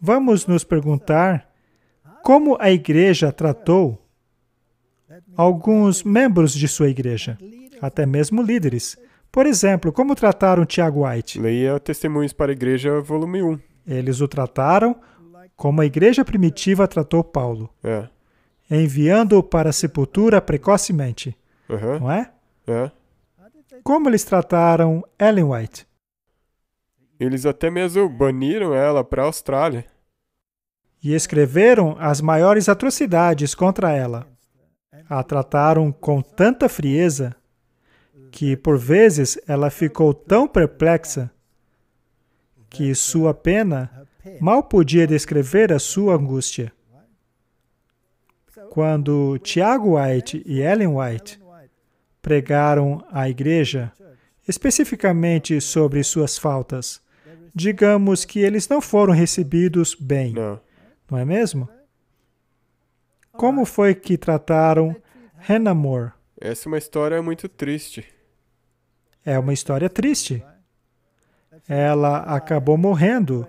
vamos nos perguntar como a igreja tratou alguns membros de sua igreja, até mesmo líderes. Por exemplo, como trataram Tiago White? Leia Testemunhos para a Igreja, volume 1. Eles o trataram como a igreja primitiva tratou Paulo, é. enviando-o para a sepultura precocemente. Uhum. Não é? é? Como eles trataram Ellen White? Eles até mesmo baniram ela para a Austrália. E escreveram as maiores atrocidades contra ela. A trataram com tanta frieza que, por vezes, ela ficou tão perplexa que sua pena mal podia descrever a sua angústia. Quando Tiago White e Ellen White pregaram à igreja, especificamente sobre suas faltas, digamos que eles não foram recebidos bem. Não, não é mesmo? Como foi que trataram Hannah Moore? Essa é uma história muito triste. É uma história triste. Ela acabou morrendo,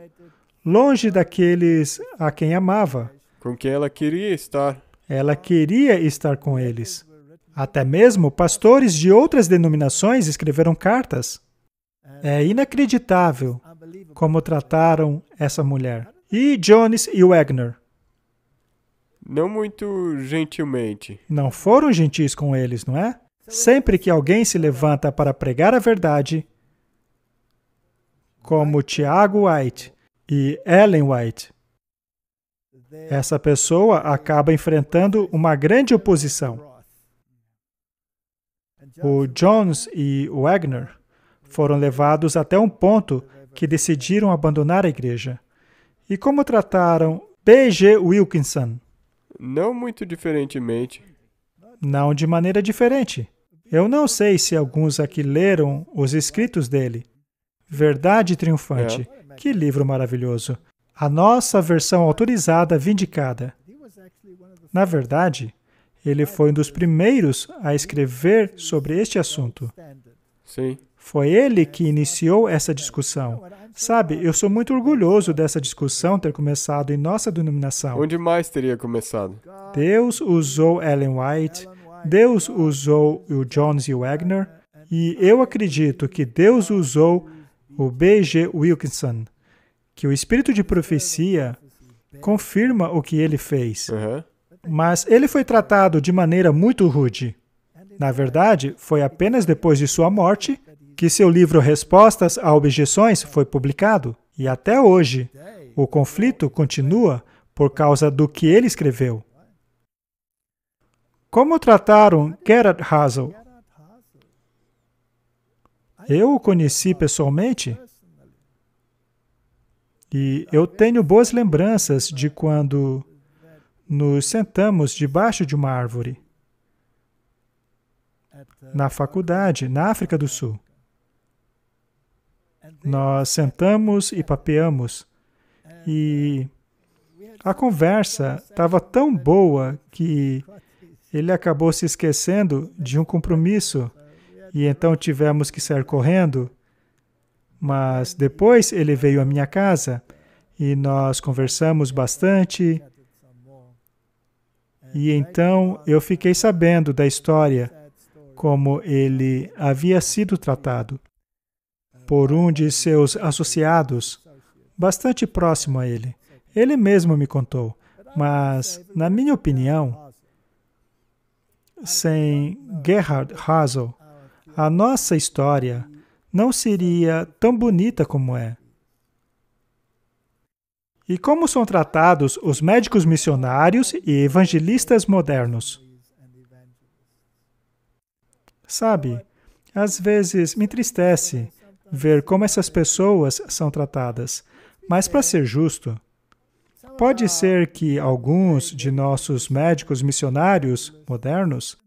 longe daqueles a quem amava. Com quem ela queria estar. Ela queria estar com eles. Até mesmo pastores de outras denominações escreveram cartas. É inacreditável como trataram essa mulher. E Jones e Wagner? Não muito gentilmente. Não foram gentis com eles, não é? Sempre que alguém se levanta para pregar a verdade, como Tiago White e Ellen White, essa pessoa acaba enfrentando uma grande oposição. O Jones e Wagner foram levados até um ponto que decidiram abandonar a igreja. E como trataram B.G. Wilkinson? Não muito diferentemente. Não de maneira diferente. Eu não sei se alguns aqui leram os escritos dele. Verdade Triunfante. É. Que livro maravilhoso. A nossa versão autorizada vindicada. Na verdade, ele foi um dos primeiros a escrever sobre este assunto. Sim. Foi ele que iniciou essa discussão. Sabe, eu sou muito orgulhoso dessa discussão ter começado em nossa denominação. Onde mais teria começado? Deus usou Ellen White, Deus usou o Jones e o Wagner, e eu acredito que Deus usou o B.G. Wilkinson, que o espírito de profecia confirma o que ele fez. Uhum. Mas ele foi tratado de maneira muito rude. Na verdade, foi apenas depois de sua morte que seu livro Respostas a Objeções foi publicado, e até hoje o conflito continua por causa do que ele escreveu. Como trataram Gerard Hassel? Eu o conheci pessoalmente e eu tenho boas lembranças de quando nos sentamos debaixo de uma árvore na faculdade, na África do Sul. Nós sentamos e papeamos. E a conversa estava tão boa que ele acabou se esquecendo de um compromisso e então tivemos que sair correndo. Mas depois ele veio à minha casa e nós conversamos bastante. E então eu fiquei sabendo da história, como ele havia sido tratado por um de seus associados, bastante próximo a ele. Ele mesmo me contou, mas, na minha opinião, sem Gerhard Hassel, a nossa história não seria tão bonita como é. E como são tratados os médicos missionários e evangelistas modernos? Sabe, às vezes me entristece ver como essas pessoas são tratadas. Mas, para ser justo, pode ser que alguns de nossos médicos missionários modernos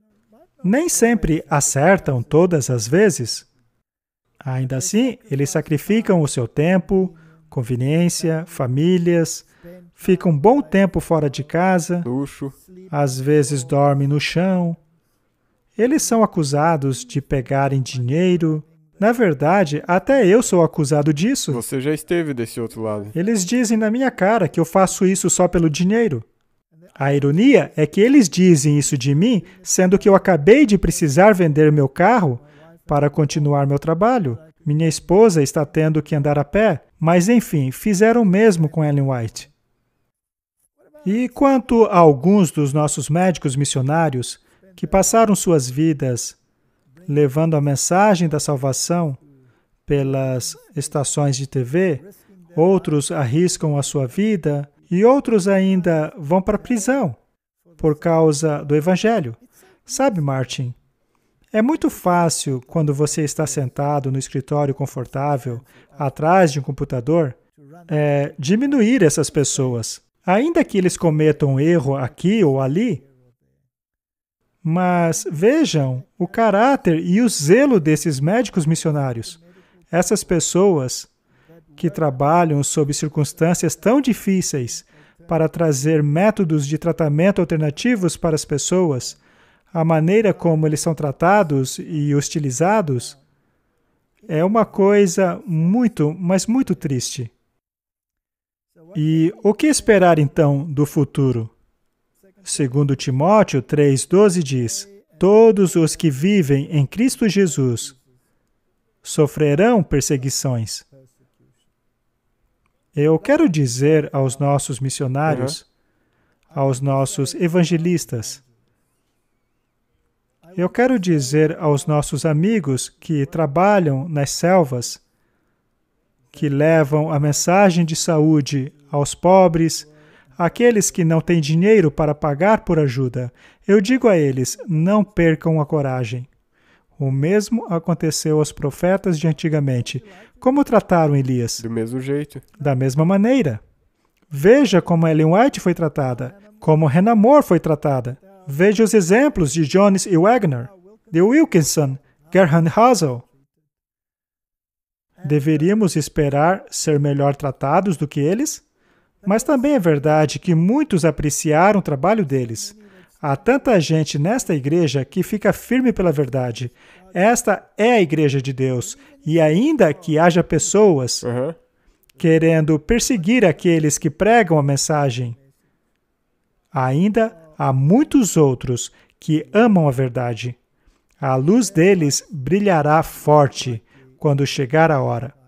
nem sempre acertam todas as vezes. Ainda assim, eles sacrificam o seu tempo, conveniência, famílias, ficam um bom tempo fora de casa, luxo, às vezes dormem no chão. Eles são acusados de pegarem dinheiro, na verdade, até eu sou acusado disso. Você já esteve desse outro lado. Eles dizem na minha cara que eu faço isso só pelo dinheiro. A ironia é que eles dizem isso de mim, sendo que eu acabei de precisar vender meu carro para continuar meu trabalho. Minha esposa está tendo que andar a pé, mas enfim, fizeram o mesmo com Ellen White. E quanto a alguns dos nossos médicos missionários que passaram suas vidas levando a mensagem da salvação pelas estações de TV, outros arriscam a sua vida e outros ainda vão para a prisão por causa do Evangelho. Sabe, Martin, é muito fácil quando você está sentado no escritório confortável, atrás de um computador, é, diminuir essas pessoas. Ainda que eles cometam um erro aqui ou ali, mas vejam o caráter e o zelo desses médicos missionários. Essas pessoas que trabalham sob circunstâncias tão difíceis para trazer métodos de tratamento alternativos para as pessoas, a maneira como eles são tratados e hostilizados é uma coisa muito, mas muito triste. E o que esperar então do futuro? Segundo Timóteo 3:12 diz: Todos os que vivem em Cristo Jesus sofrerão perseguições. Eu quero dizer aos nossos missionários, uhum. aos nossos evangelistas, eu quero dizer aos nossos amigos que trabalham nas selvas, que levam a mensagem de saúde aos pobres, aqueles que não têm dinheiro para pagar por ajuda. Eu digo a eles: não percam a coragem. O mesmo aconteceu aos profetas de antigamente. Como trataram Elias? Do mesmo jeito. Da mesma maneira. Veja como Ellen White foi tratada, como Hannah Moore foi tratada. Veja os exemplos de Jones e Wagner, de Wilkinson, Gerhard Hassel. Deveríamos esperar ser melhor tratados do que eles? Mas também é verdade que muitos apreciaram o trabalho deles. Há tanta gente nesta igreja que fica firme pela verdade. Esta é a igreja de Deus. E ainda que haja pessoas uhum. querendo perseguir aqueles que pregam a mensagem, ainda há muitos outros que amam a verdade. A luz deles brilhará forte quando chegar a hora.